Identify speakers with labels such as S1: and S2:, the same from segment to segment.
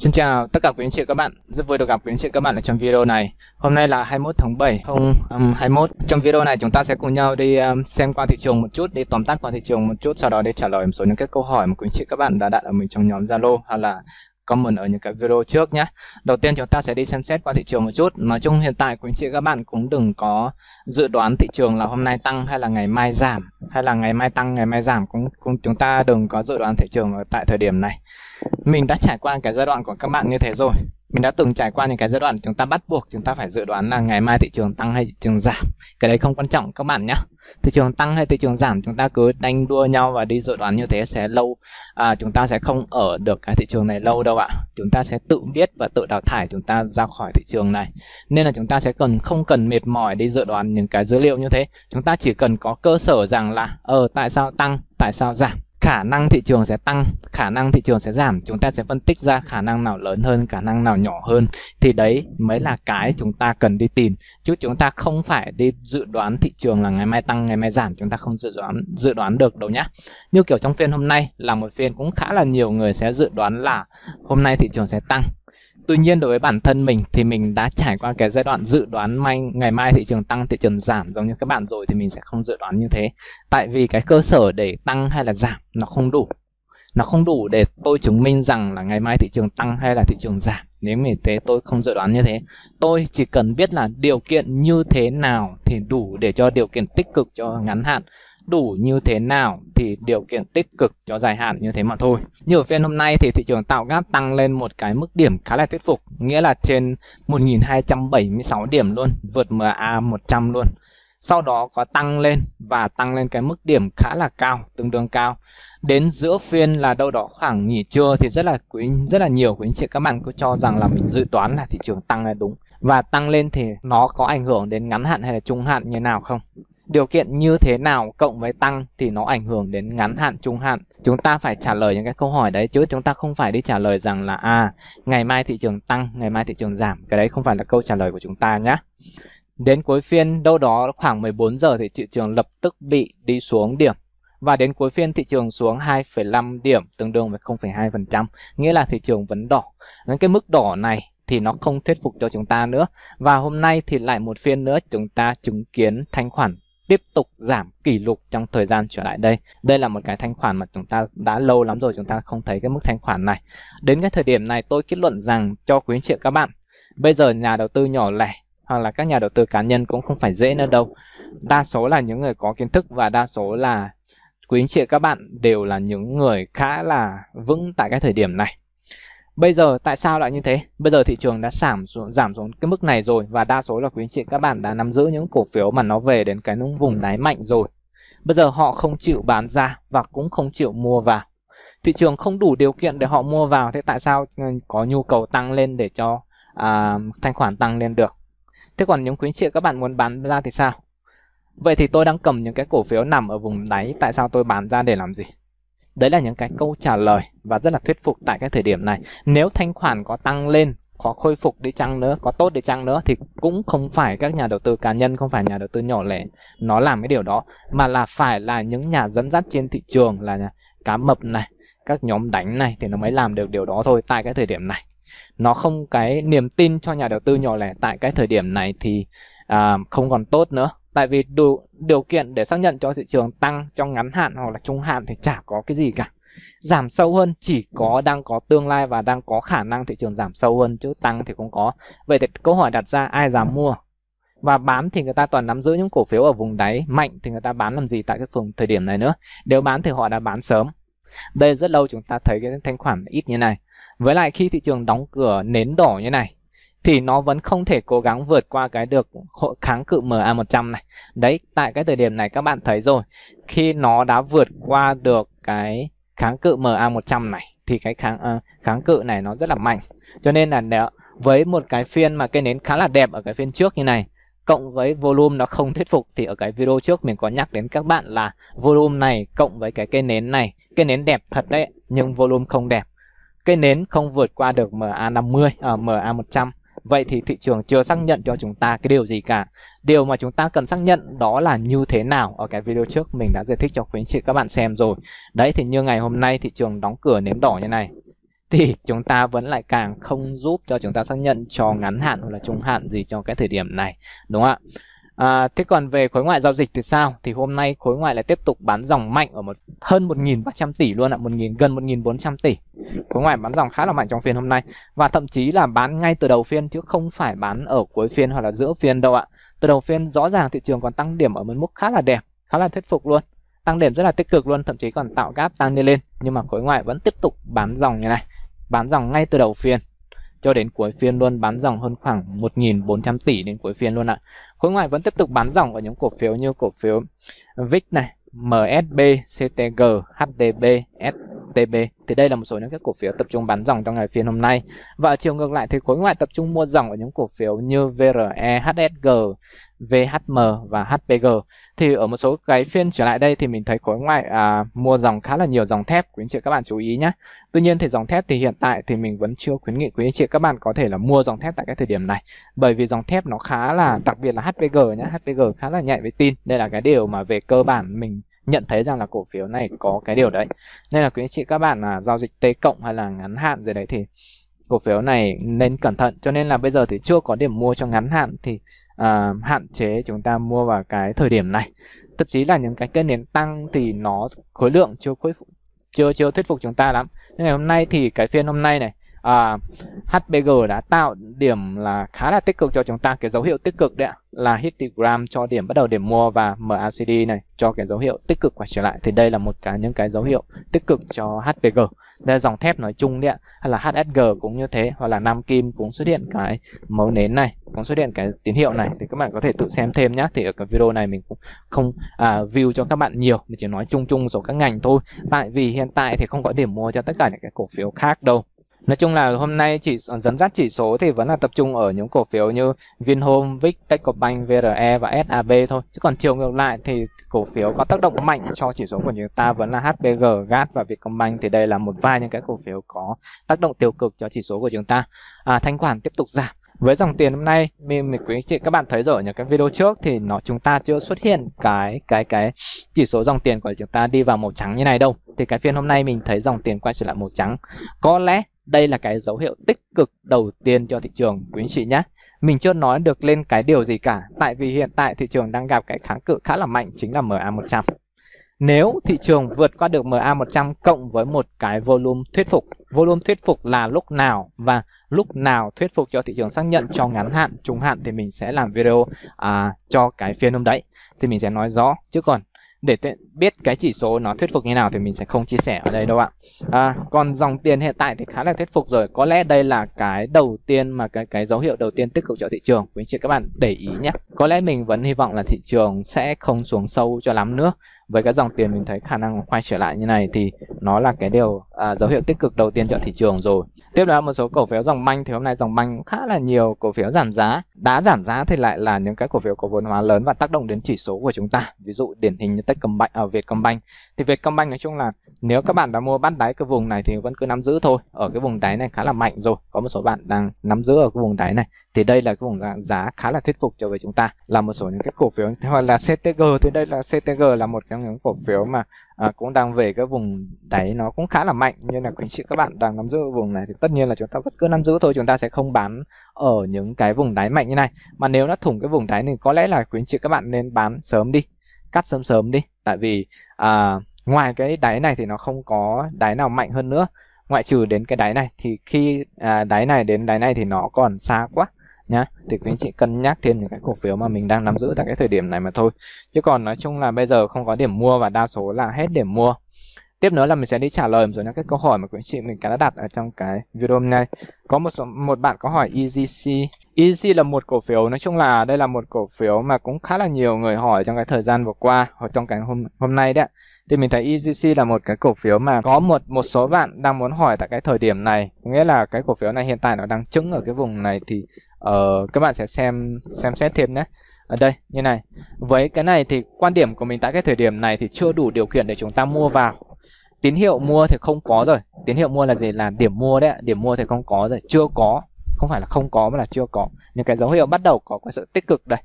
S1: Xin chào tất cả quý anh chị các bạn, rất vui được gặp quý anh chị các bạn ở trong video này. Hôm nay là 21 tháng 7, 2021. Um, trong video này chúng ta sẽ cùng nhau đi um, xem qua thị trường một chút, đi tóm tắt qua thị trường một chút, sau đó để trả lời một số những cái câu hỏi mà quý anh chị các bạn đã đặt ở mình trong nhóm Zalo hoặc là comment ở những cái video trước nhé đầu tiên chúng ta sẽ đi xem xét qua thị trường một chút nói chung hiện tại quý anh chị các bạn cũng đừng có dự đoán thị trường là hôm nay tăng hay là ngày mai giảm hay là ngày mai tăng ngày mai giảm cũng, cũng chúng ta đừng có dự đoán thị trường ở tại thời điểm này mình đã trải qua cái giai đoạn của các bạn như thế rồi mình đã từng trải qua những cái giai đoạn chúng ta bắt buộc chúng ta phải dự đoán là ngày mai thị trường tăng hay thị trường giảm cái đấy không quan trọng các bạn nhé thị trường tăng hay thị trường giảm chúng ta cứ đánh đua nhau và đi dự đoán như thế sẽ lâu à, chúng ta sẽ không ở được cái thị trường này lâu đâu ạ chúng ta sẽ tự biết và tự đào thải chúng ta ra khỏi thị trường này nên là chúng ta sẽ cần không cần mệt mỏi đi dự đoán những cái dữ liệu như thế chúng ta chỉ cần có cơ sở rằng là ờ tại sao tăng tại sao giảm khả năng thị trường sẽ tăng khả năng thị trường sẽ giảm chúng ta sẽ phân tích ra khả năng nào lớn hơn khả năng nào nhỏ hơn thì đấy mới là cái chúng ta cần đi tìm chứ chúng ta không phải đi dự đoán thị trường là ngày mai tăng ngày mai giảm chúng ta không dự đoán dự đoán được đâu nhá như kiểu trong phiên hôm nay là một phiên cũng khá là nhiều người sẽ dự đoán là hôm nay thị trường sẽ tăng Tuy nhiên đối với bản thân mình thì mình đã trải qua cái giai đoạn dự đoán may ngày mai thị trường tăng thị trường giảm giống như các bạn rồi thì mình sẽ không dự đoán như thế. Tại vì cái cơ sở để tăng hay là giảm nó không đủ. Nó không đủ để tôi chứng minh rằng là ngày mai thị trường tăng hay là thị trường giảm. Nếu như thế tôi không dự đoán như thế. Tôi chỉ cần biết là điều kiện như thế nào thì đủ để cho điều kiện tích cực cho ngắn hạn đủ như thế nào thì điều kiện tích cực cho dài hạn như thế mà thôi. Như ở phiên hôm nay thì thị trường tạo gáp tăng lên một cái mức điểm khá là thuyết phục, nghĩa là trên 1276 điểm luôn, vượt MA 100 luôn. Sau đó có tăng lên và tăng lên cái mức điểm khá là cao, tương đương cao. Đến giữa phiên là đâu đó khoảng nghỉ trưa thì rất là quý rất là nhiều quý anh chị các bạn cứ cho rằng là mình dự đoán là thị trường tăng là đúng và tăng lên thì nó có ảnh hưởng đến ngắn hạn hay là trung hạn như nào không? điều kiện như thế nào cộng với tăng thì nó ảnh hưởng đến ngắn hạn trung hạn chúng ta phải trả lời những cái câu hỏi đấy chứ chúng ta không phải đi trả lời rằng là à ngày mai thị trường tăng ngày mai thị trường giảm cái đấy không phải là câu trả lời của chúng ta nhé đến cuối phiên đâu đó khoảng 14 giờ thì thị trường lập tức bị đi xuống điểm và đến cuối phiên thị trường xuống 2,5 điểm tương đương với 0,2% nghĩa là thị trường vẫn đỏ đến cái mức đỏ này thì nó không thuyết phục cho chúng ta nữa và hôm nay thì lại một phiên nữa chúng ta chứng kiến thanh khoản tiếp tục giảm kỷ lục trong thời gian trở lại đây. Đây là một cái thanh khoản mà chúng ta đã lâu lắm rồi chúng ta không thấy cái mức thanh khoản này. Đến cái thời điểm này tôi kết luận rằng cho quý anh chị các bạn, bây giờ nhà đầu tư nhỏ lẻ hoặc là các nhà đầu tư cá nhân cũng không phải dễ nữa đâu. Đa số là những người có kiến thức và đa số là quý anh chị các bạn đều là những người khá là vững tại cái thời điểm này. Bây giờ tại sao lại như thế? Bây giờ thị trường đã giảm xuống, giảm xuống cái mức này rồi và đa số là quý anh chị các bạn đã nắm giữ những cổ phiếu mà nó về đến cái những vùng đáy mạnh rồi. Bây giờ họ không chịu bán ra và cũng không chịu mua vào. Thị trường không đủ điều kiện để họ mua vào thế tại sao ừ, có nhu cầu tăng lên để cho à, thanh khoản tăng lên được? Thế còn những quý anh chị các bạn muốn bán ra thì sao? Vậy thì tôi đang cầm những cái cổ phiếu nằm ở vùng đáy tại sao tôi bán ra để làm gì? Đấy là những cái câu trả lời và rất là thuyết phục tại cái thời điểm này. Nếu thanh khoản có tăng lên có khôi phục đi chăng nữa, có tốt đi chăng nữa thì cũng không phải các nhà đầu tư cá nhân, không phải nhà đầu tư nhỏ lẻ nó làm cái điều đó mà là phải là những nhà dẫn dắt trên thị trường là nhà cá mập này, các nhóm đánh này thì nó mới làm được điều đó thôi tại cái thời điểm này. Nó không cái niềm tin cho nhà đầu tư nhỏ lẻ tại cái thời điểm này thì à, không còn tốt nữa tại vì đủ điều kiện để xác nhận cho thị trường tăng trong ngắn hạn hoặc là trung hạn thì chả có cái gì cả giảm sâu hơn chỉ có ừ. đang có tương lai và đang có khả năng thị trường giảm sâu hơn chứ tăng thì không có vậy thì câu hỏi đặt ra ai dám ừ. mua và bán thì người ta toàn nắm giữ những cổ phiếu ở vùng đáy mạnh thì người ta bán làm gì tại cái phường thời điểm này nữa nếu bán thì họ đã bán sớm đây rất lâu chúng ta thấy cái thanh khoản ít như này với lại khi thị trường đóng cửa nến đỏ như này thì nó vẫn không thể cố gắng vượt qua cái được kháng cự MA100 này. Đấy, tại cái thời điểm này các bạn thấy rồi, khi nó đã vượt qua được cái kháng cự MA100 này thì cái kháng uh, kháng cự này nó rất là mạnh. Cho nên là nếu với một cái phiên mà cây nến khá là đẹp ở cái phiên trước như này cộng với volume nó không thuyết phục thì ở cái video trước mình có nhắc đến các bạn là volume này cộng với cái cây nến này, cây nến đẹp thật đấy nhưng volume không đẹp. Cây nến không vượt qua được MA50 ở uh, MA100 Vậy thì thị trường chưa xác nhận cho chúng ta cái điều gì cả. Điều mà chúng ta cần xác nhận đó là như thế nào. Ở cái video trước mình đã giải thích cho quý anh chị các bạn xem rồi. Đấy thì như ngày hôm nay thị trường đóng cửa nếm đỏ như này thì chúng ta vẫn lại càng không giúp cho chúng ta xác nhận cho ngắn hạn hoặc là trung hạn gì cho cái thời điểm này đúng không ạ À, thế còn về khối ngoại giao dịch thì sao? Thì hôm nay khối ngoại lại tiếp tục bán dòng mạnh ở một hơn 1.300 tỷ luôn ạ, 1.000 gần 1.400 tỷ. Khối ngoại bán dòng khá là mạnh trong phiên hôm nay và thậm chí là bán ngay từ đầu phiên chứ không phải bán ở cuối phiên hoặc là giữa phiên đâu ạ. Từ đầu phiên rõ ràng thị trường còn tăng điểm ở một mức khá là đẹp, khá là thuyết phục luôn. Tăng điểm rất là tích cực luôn, thậm chí còn tạo gap tăng đi lên nhưng mà khối ngoại vẫn tiếp tục bán dòng như này, bán dòng ngay từ đầu phiên cho đến cuối phiên luôn bán dòng hơn khoảng 1.400 tỷ đến cuối phiên luôn ạ. Khối ngoại vẫn tiếp tục bán dòng ở những cổ phiếu như cổ phiếu VIX này, MSB, CTG, HDB, S TB thì đây là một số những cái cổ phiếu tập trung bán dòng trong ngày phiên hôm nay và chiều ngược lại thì khối ngoại tập trung mua dòng ở những cổ phiếu như VRE, HSG, VHM và HPG thì ở một số cái phiên trở lại đây thì mình thấy khối ngoại à, mua dòng khá là nhiều dòng thép quý anh chị các bạn chú ý nhé Tuy nhiên thì dòng thép thì hiện tại thì mình vẫn chưa khuyến nghị quý anh chị các bạn có thể là mua dòng thép tại cái thời điểm này bởi vì dòng thép nó khá là đặc biệt là HPG nhé HPG khá là nhạy với tin đây là cái điều mà về cơ bản mình nhận thấy rằng là cổ phiếu này có cái điều đấy nên là quý anh chị các bạn là giao dịch t cộng hay là ngắn hạn gì đấy thì cổ phiếu này nên cẩn thận cho nên là bây giờ thì chưa có điểm mua cho ngắn hạn thì uh, hạn chế chúng ta mua vào cái thời điểm này thậm chí là những cái kênh nền tăng thì nó khối lượng chưa khối phục chưa chưa thuyết phục chúng ta lắm nhưng ngày hôm nay thì cái phiên hôm nay này à, HBG đã tạo điểm là khá là tích cực cho chúng ta cái dấu hiệu tích cực đấy ạ là histogram cho điểm bắt đầu điểm mua và MACD này cho cái dấu hiệu tích cực quay trở lại thì đây là một cái những cái dấu hiệu tích cực cho HPG đây là dòng thép nói chung đấy ạ hay là HSG cũng như thế hoặc là Nam Kim cũng xuất hiện cái mấu nến này cũng xuất hiện cái tín hiệu này thì các bạn có thể tự xem thêm nhé thì ở cái video này mình cũng không à, view cho các bạn nhiều mình chỉ nói chung chung số các ngành thôi tại vì hiện tại thì không có điểm mua cho tất cả những cái cổ phiếu khác đâu Nói chung là hôm nay chỉ dẫn dắt chỉ số thì vẫn là tập trung ở những cổ phiếu như Vinhome, Vic, Techcombank, VRE và SAB thôi. Chứ còn chiều ngược lại thì cổ phiếu có tác động mạnh cho chỉ số của chúng ta vẫn là HPG, GAT và Vietcombank thì đây là một vài những cái cổ phiếu có tác động tiêu cực cho chỉ số của chúng ta. À, thanh khoản tiếp tục giảm với dòng tiền hôm nay mình, mình quý anh chị các bạn thấy rồi ở những cái video trước thì nó chúng ta chưa xuất hiện cái cái cái chỉ số dòng tiền của chúng ta đi vào màu trắng như này đâu thì cái phiên hôm nay mình thấy dòng tiền quay trở lại màu trắng có lẽ đây là cái dấu hiệu tích cực đầu tiên cho thị trường quý anh chị nhé mình chưa nói được lên cái điều gì cả tại vì hiện tại thị trường đang gặp cái kháng cự khá là mạnh chính là MA 100 nếu thị trường vượt qua được MA 100 cộng với một cái volume thuyết phục volume thuyết phục là lúc nào và lúc nào thuyết phục cho thị trường xác nhận cho ngắn hạn trung hạn thì mình sẽ làm video à, cho cái phiên hôm đấy thì mình sẽ nói rõ chứ còn để biết cái chỉ số nó thuyết phục như nào thì mình sẽ không chia sẻ ở đây đâu ạ à, còn dòng tiền hiện tại thì khá là thuyết phục rồi có lẽ đây là cái đầu tiên mà cái cái dấu hiệu đầu tiên tích cực cho thị trường quý anh chị các bạn để ý nhé có lẽ mình vẫn hy vọng là thị trường sẽ không xuống sâu cho lắm nữa với cái dòng tiền mình thấy khả năng quay trở lại như này thì nó là cái điều à, dấu hiệu tích cực đầu tiên cho thị trường rồi tiếp đó một số cổ phiếu dòng banh thì hôm nay dòng banh khá là nhiều cổ phiếu giảm giá đã giảm giá thì lại là những cái cổ phiếu có vốn hóa lớn và tác động đến chỉ số của chúng ta ví dụ điển hình như Techcombank ở à, Vietcombank thì Vietcombank nói chung là nếu các bạn đã mua bắt đáy cái vùng này thì vẫn cứ nắm giữ thôi ở cái vùng đáy này khá là mạnh rồi có một số bạn đang nắm giữ ở cái vùng đáy này thì đây là cái vùng giá khá là thuyết phục cho với chúng ta là một số những cái cổ phiếu hoặc là CTG thì đây là CTG là một cái trong những cổ phiếu mà à, cũng đang về cái vùng đáy nó cũng khá là mạnh nên là quý chị các bạn đang nắm giữ vùng này thì tất nhiên là chúng ta vẫn cứ nắm giữ thôi chúng ta sẽ không bán ở những cái vùng đáy mạnh như này mà nếu nó thủng cái vùng đáy thì có lẽ là quý chị các bạn nên bán sớm đi cắt sớm sớm đi tại vì à, ngoài cái đáy này thì nó không có đáy nào mạnh hơn nữa ngoại trừ đến cái đáy này thì khi à, đáy này đến đáy này thì nó còn xa quá nhá thì quý anh chị cân nhắc thêm những cái cổ phiếu mà mình đang nắm giữ tại cái thời điểm này mà thôi chứ còn nói chung là bây giờ không có điểm mua và đa số là hết điểm mua tiếp nữa là mình sẽ đi trả lời một số những cái câu hỏi mà quý anh chị mình đã đặt ở trong cái video hôm nay có một số một bạn có hỏi EGC EGC là một cổ phiếu nói chung là đây là một cổ phiếu mà cũng khá là nhiều người hỏi trong cái thời gian vừa qua hoặc trong cái hôm hôm nay đấy thì mình thấy EGC là một cái cổ phiếu mà có một một số bạn đang muốn hỏi tại cái thời điểm này nghĩa là cái cổ phiếu này hiện tại nó đang chứng ở cái vùng này thì Ờ, các bạn sẽ xem xem xét thêm nhé ở đây như này với cái này thì quan điểm của mình tại cái thời điểm này thì chưa đủ điều kiện để chúng ta mua vào tín hiệu mua thì không có rồi tín hiệu mua là gì là điểm mua đấy điểm mua thì không có rồi chưa có không phải là không có mà là chưa có những cái dấu hiệu bắt đầu có cái sự tích cực đây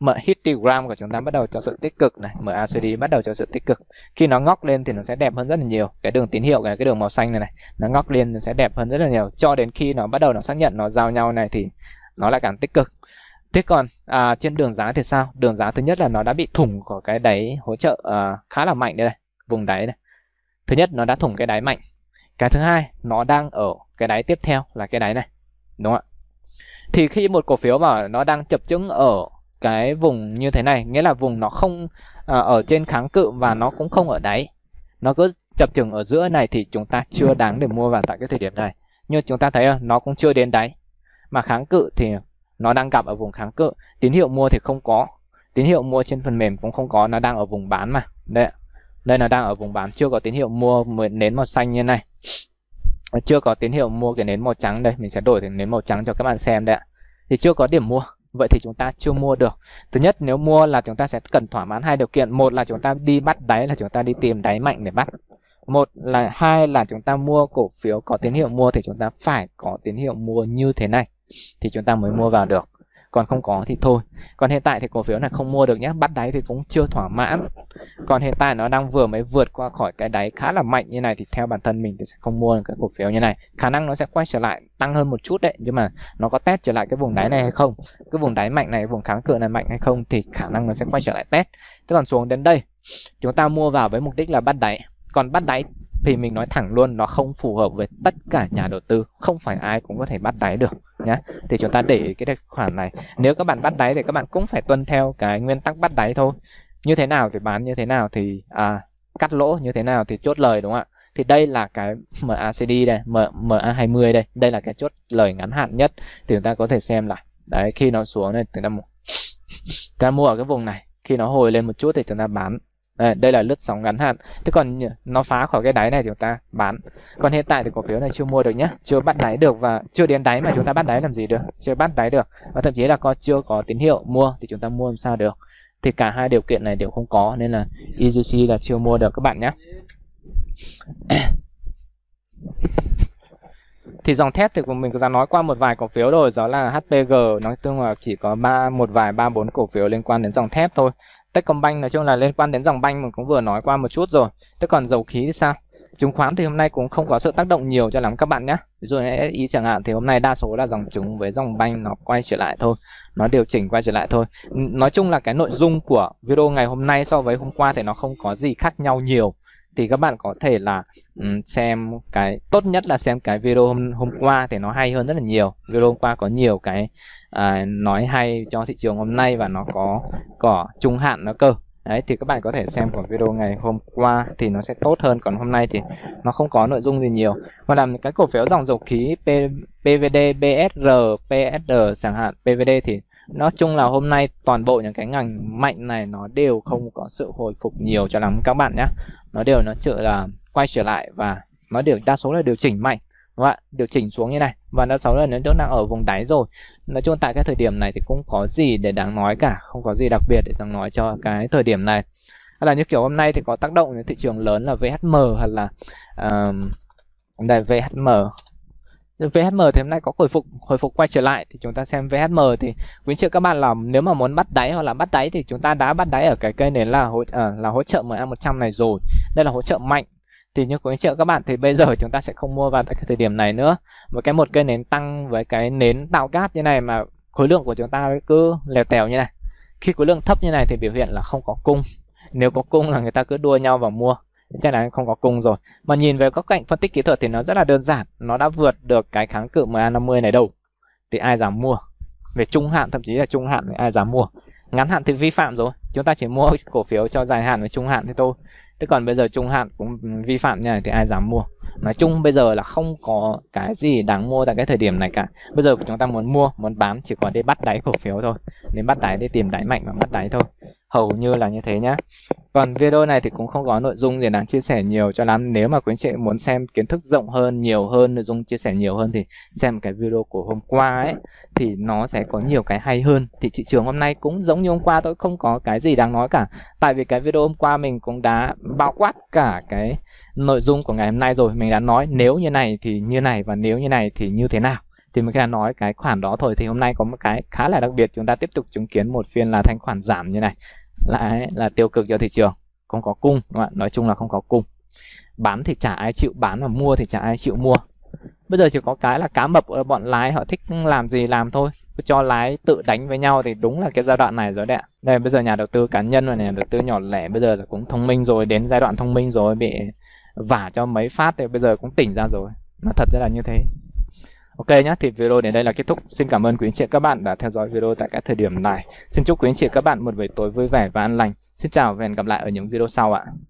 S1: mở histogram của chúng ta bắt đầu cho sự tích cực này mở ACD bắt đầu cho sự tích cực khi nó ngóc lên thì nó sẽ đẹp hơn rất là nhiều cái đường tín hiệu này cái đường màu xanh này này nó ngóc lên nó sẽ đẹp hơn rất là nhiều cho đến khi nó bắt đầu nó xác nhận nó giao nhau này thì nó lại càng tích cực thế còn à, trên đường giá thì sao đường giá thứ nhất là nó đã bị thủng của cái đáy hỗ trợ à, khá là mạnh đây này vùng đáy này thứ nhất nó đã thủng cái đáy mạnh cái thứ hai nó đang ở cái đáy tiếp theo là cái đáy này đúng không ạ thì khi một cổ phiếu mà nó đang chập chững ở cái vùng như thế này nghĩa là vùng nó không à, ở trên kháng cự và nó cũng không ở đáy nó cứ chập chừng ở giữa này thì chúng ta chưa đáng để mua vào tại cái thời điểm này nhưng chúng ta thấy à, nó cũng chưa đến đáy mà kháng cự thì nó đang gặp ở vùng kháng cự tín hiệu mua thì không có tín hiệu mua trên phần mềm cũng không có nó đang ở vùng bán mà đây đây là đang ở vùng bán chưa có tín hiệu mua nến màu xanh như này chưa có tín hiệu mua cái nến màu trắng đây mình sẽ đổi thành nến màu trắng cho các bạn xem đấy thì chưa có điểm mua vậy thì chúng ta chưa mua được thứ nhất nếu mua là chúng ta sẽ cần thỏa mãn hai điều kiện một là chúng ta đi bắt đáy là chúng ta đi tìm đáy mạnh để bắt một là hai là chúng ta mua cổ phiếu có tín hiệu mua thì chúng ta phải có tín hiệu mua như thế này thì chúng ta mới mua vào được còn không có thì thôi còn hiện tại thì cổ phiếu này không mua được nhé bắt đáy thì cũng chưa thỏa mãn còn hiện tại nó đang vừa mới vượt qua khỏi cái đáy khá là mạnh như này thì theo bản thân mình thì sẽ không mua được cái cổ phiếu như này khả năng nó sẽ quay trở lại tăng hơn một chút đấy nhưng mà nó có test trở lại cái vùng đáy này hay không cái vùng đáy mạnh này vùng kháng cự này mạnh hay không thì khả năng nó sẽ quay trở lại test thế còn xuống đến đây chúng ta mua vào với mục đích là bắt đáy còn bắt đáy thì mình nói thẳng luôn nó không phù hợp với tất cả nhà đầu tư không phải ai cũng có thể bắt đáy được nhé thì chúng ta để cái tài khoản này nếu các bạn bắt đáy thì các bạn cũng phải tuân theo cái nguyên tắc bắt đáy thôi như thế nào thì bán như thế nào thì à, cắt lỗ như thế nào thì chốt lời đúng không ạ thì đây là cái MACD đây MA20 đây đây là cái chốt lời ngắn hạn nhất thì chúng ta có thể xem là đấy khi nó xuống này chúng ta mua chúng ta mua ở cái vùng này khi nó hồi lên một chút thì chúng ta bán đây, đây là lướt sóng ngắn hạn thế còn nó phá khỏi cái đáy này thì chúng ta bán còn hiện tại thì cổ phiếu này chưa mua được nhé chưa bắt đáy được và chưa đến đáy mà chúng ta bắt đáy làm gì được chưa bắt đáy được và thậm chí là có chưa có tín hiệu mua thì chúng ta mua làm sao được thì cả hai điều kiện này đều không có nên là EGC là chưa mua được các bạn nhé thì dòng thép thì mình cũng đã nói qua một vài cổ phiếu rồi đó là HPG nói tương là chỉ có ba một vài ba bốn cổ phiếu liên quan đến dòng thép thôi Techcombank nói chung là liên quan đến dòng banh mình cũng vừa nói qua một chút rồi thế còn dầu khí thì sao chứng khoán thì hôm nay cũng không có sự tác động nhiều cho lắm các bạn nhé ví dụ như SI chẳng hạn thì hôm nay đa số là dòng chứng với dòng banh nó quay trở lại thôi nó điều chỉnh quay trở lại thôi nói chung là cái nội dung của video ngày hôm nay so với hôm qua thì nó không có gì khác nhau nhiều thì các bạn có thể là um, xem cái tốt nhất là xem cái video hôm hôm qua thì nó hay hơn rất là nhiều video hôm qua có nhiều cái à, nói hay cho thị trường hôm nay và nó có cỏ trung hạn nó cơ đấy thì các bạn có thể xem của video ngày hôm qua thì nó sẽ tốt hơn còn hôm nay thì nó không có nội dung gì nhiều và làm cái cổ phiếu dòng dầu khí P, PVD BSR PSR chẳng hạn PVD thì nói chung là hôm nay toàn bộ những cái ngành mạnh này nó đều không có sự hồi phục nhiều cho lắm các bạn nhé nó đều nó sự là quay trở lại và nó đều đa số là điều chỉnh mạnh đúng không ạ điều chỉnh xuống như này và đa số là nó chỗ đang ở vùng đáy rồi nói chung tại cái thời điểm này thì cũng có gì để đáng nói cả không có gì đặc biệt để đáng nói cho cái thời điểm này hay là như kiểu hôm nay thì có tác động đến thị trường lớn là VHM hoặc là uh, đây VHM VHM thì hôm nay có hồi phục hồi phục quay trở lại thì chúng ta xem VHM thì quyến trợ các bạn là nếu mà muốn bắt đáy hoặc là bắt đáy thì chúng ta đã bắt đáy ở cái cây nến là hỗ, à, là hỗ trợ MA100 này rồi. Đây là hỗ trợ mạnh thì như quyến trợ các bạn thì bây giờ chúng ta sẽ không mua vào tại cái thời điểm này nữa. Một cái một cây nến tăng với cái nến tạo cát như này mà khối lượng của chúng ta cứ lèo tèo như này. Khi khối lượng thấp như này thì biểu hiện là không có cung. Nếu có cung là người ta cứ đua nhau vào mua chắc là không có cung rồi mà nhìn về góc cạnh phân tích kỹ thuật thì nó rất là đơn giản nó đã vượt được cái kháng cự MA50 này đâu thì ai dám mua về trung hạn thậm chí là trung hạn thì ai dám mua ngắn hạn thì vi phạm rồi chúng ta chỉ mua cổ phiếu cho dài hạn và trung hạn thì thôi thế còn bây giờ trung hạn cũng vi phạm như này thì ai dám mua nói chung bây giờ là không có cái gì đáng mua tại cái thời điểm này cả bây giờ chúng ta muốn mua muốn bán chỉ còn đi bắt đáy cổ phiếu thôi nên bắt đáy đi tìm đáy mạnh và bắt đáy thôi hầu như là như thế nhá còn video này thì cũng không có nội dung gì đáng chia sẻ nhiều cho lắm. Nếu mà quý anh chị muốn xem kiến thức rộng hơn, nhiều hơn, nội dung chia sẻ nhiều hơn thì xem cái video của hôm qua ấy thì nó sẽ có nhiều cái hay hơn. Thì thị trường hôm nay cũng giống như hôm qua tôi không có cái gì đáng nói cả. Tại vì cái video hôm qua mình cũng đã bao quát cả cái nội dung của ngày hôm nay rồi. Mình đã nói nếu như này thì như này và nếu như này thì như thế nào thì mình đã nói cái khoản đó thôi thì hôm nay có một cái khá là đặc biệt chúng ta tiếp tục chứng kiến một phiên là thanh khoản giảm như này là là tiêu cực cho thị trường không có cung đúng không nói chung là không có cung bán thì chả ai chịu bán mà mua thì chả ai chịu mua bây giờ chỉ có cái là cá mập ờ, bọn lái họ thích làm gì làm thôi cho lái tự đánh với nhau thì đúng là cái giai đoạn này rồi đấy ạ đây bây giờ nhà đầu tư cá nhân và nhà đầu tư nhỏ lẻ bây giờ là cũng thông minh rồi đến giai đoạn thông minh rồi bị vả cho mấy phát thì bây giờ cũng tỉnh ra rồi nó thật ra là như thế Ok nhé, thì video đến đây là kết thúc. Xin cảm ơn quý anh chị các bạn đã theo dõi video tại các thời điểm này. Xin chúc quý anh chị các bạn một buổi tối vui vẻ và an lành. Xin chào và hẹn gặp lại ở những video sau ạ.